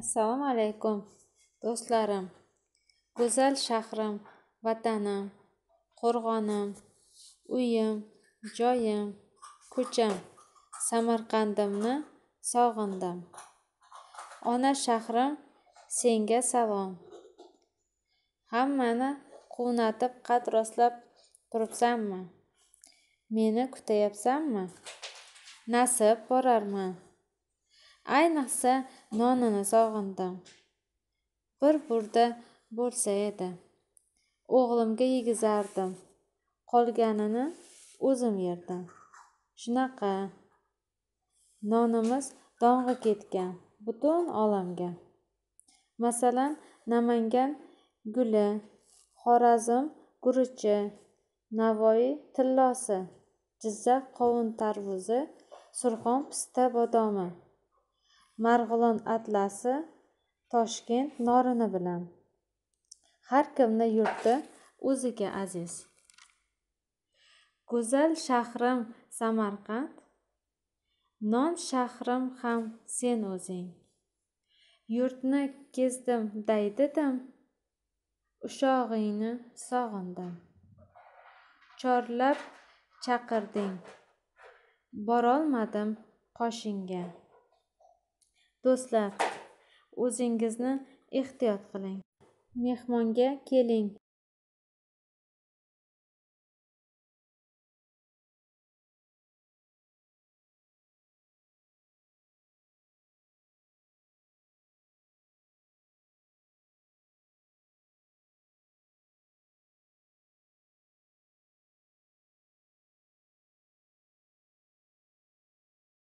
assalomu alaykum do'stlarim go'zal shahrim vatanim qo'rg'onim uyim joyim ko'cham samarqandimni sog'indim ona shahrim senga salom hammani quvnatib qad rostlab turibsanmi meni kutayapsanmi nasib borarman ayniqsa nonini sog'indim bir burda bo'lsa edi o'g'limga yegizardim qolganini o'zim yerdim shunaqa nonimiz dong'i ketgan butun olamga masalan namangan guli xorazm guruchi navoiy tillosi jizzax qovun tarvuzi surxon pista bodomi marg'ilon atlasi toshkent norini bilan har kimni yurti o'ziga aziz go'zal shahrim samarqand non shahrim ham sen o'zing yurtni kezdim daydidim ushog'ingni sog'indim chorlab chaqirding borolmadim qoshingga do'stlar o'zingizni ehtiyot qiling mehmonga keling